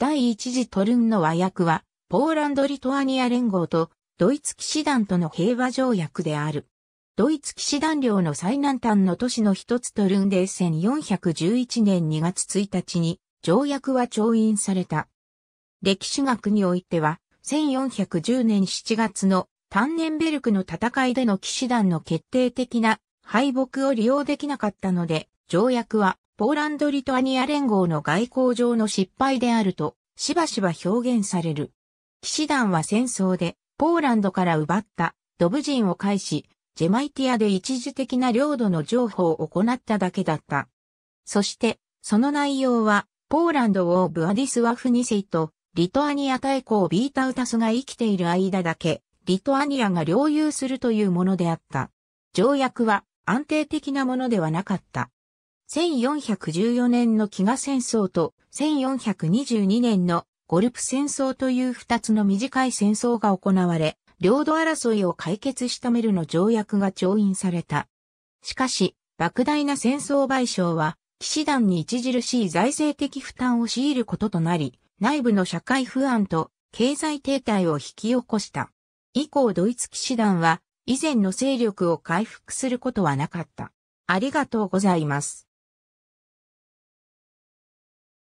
第一次トルンの和訳は、ポーランド・リトアニア連合と、ドイツ騎士団との平和条約である。ドイツ騎士団領の最南端の都市の一つトルンで1411年2月1日に条約は調印された。歴史学においては、1410年7月のタンネンベルクの戦いでの騎士団の決定的な敗北を利用できなかったので、条約はポーランド・リトアニア連合の外交上の失敗であるとしばしば表現される。騎士団は戦争でポーランドから奪ったドブ人を介し、ジェマイティアで一時的な領土の譲歩を行っただけだった。そして、その内容は、ポーランドをブアディスワフ2世と、リトアニア大公ビータウタスが生きている間だけ、リトアニアが領有するというものであった。条約は安定的なものではなかった。1414年の飢餓戦争と1422年のゴルプ戦争という二つの短い戦争が行われ、領土争いを解決しためるの条約が調印された。しかし、莫大な戦争賠償は、騎士団に著しい財政的負担を強いることとなり、内部の社会不安と経済停滞を引き起こした。以降ドイツ騎士団は、以前の勢力を回復することはなかった。ありがとうございます。